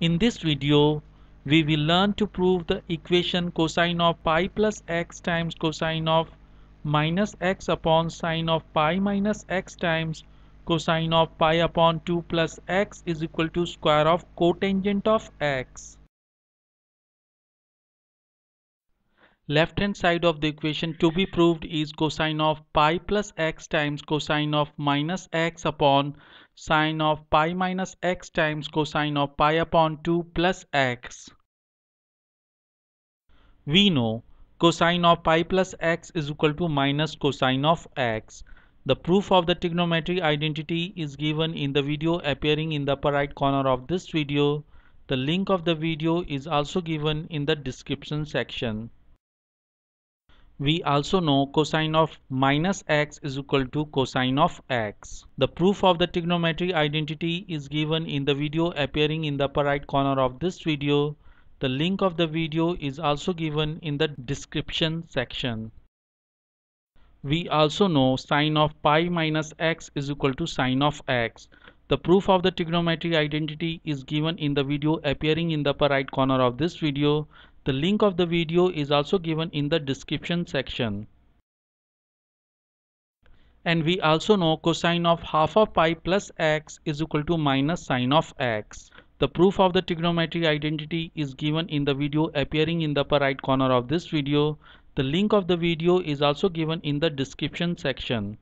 In this video, we will learn to prove the equation cosine of pi plus x times cosine of minus x upon sine of pi minus x times cosine of pi upon 2 plus x is equal to square of cotangent of x. Left hand side of the equation to be proved is cosine of pi plus x times cosine of minus x upon sine of pi minus x times cosine of pi upon 2 plus x. We know cosine of pi plus x is equal to minus cosine of x. The proof of the trigonometry identity is given in the video appearing in the upper right corner of this video. The link of the video is also given in the description section. We also know cosine of minus x is equal to cosine of x. The proof of the trigonometry identity is given in the video appearing in the upper right corner of this video. The link of the video is also given in the description section. We also know sine of pi minus x is equal to sine of x. The proof of the trigonometry identity is given in the video appearing in the upper right corner of this video. The link of the video is also given in the description section. And we also know cosine of half of pi plus x is equal to minus sine of x. The proof of the trigonometric identity is given in the video appearing in the upper right corner of this video. The link of the video is also given in the description section.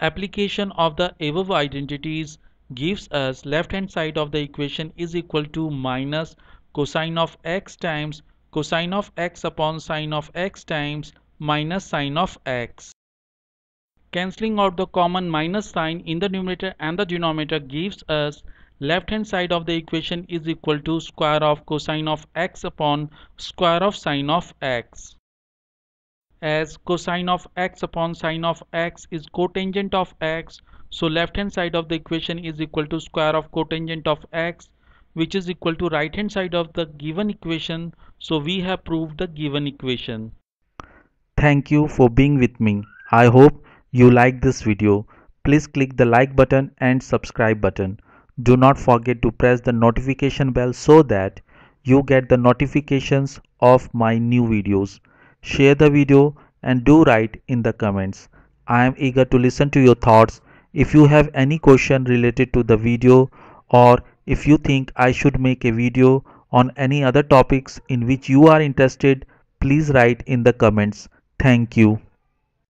Application of the above identities gives us left hand side of the equation is equal to minus cosine of x times cosine of x upon sine of x times minus sine of x. Cancelling out the common minus sign in the numerator and the denominator gives us left hand side of the equation is equal to square of cosine of x upon square of sine of x. As cosine of x upon sine of x is cotangent of x, so left hand side of the equation is equal to square of cotangent of x which is equal to right hand side of the given equation. So we have proved the given equation. Thank you for being with me. I hope you like this video. Please click the like button and subscribe button. Do not forget to press the notification bell so that you get the notifications of my new videos. Share the video and do write in the comments. I am eager to listen to your thoughts. If you have any question related to the video or if you think I should make a video on any other topics in which you are interested, please write in the comments. Thank you.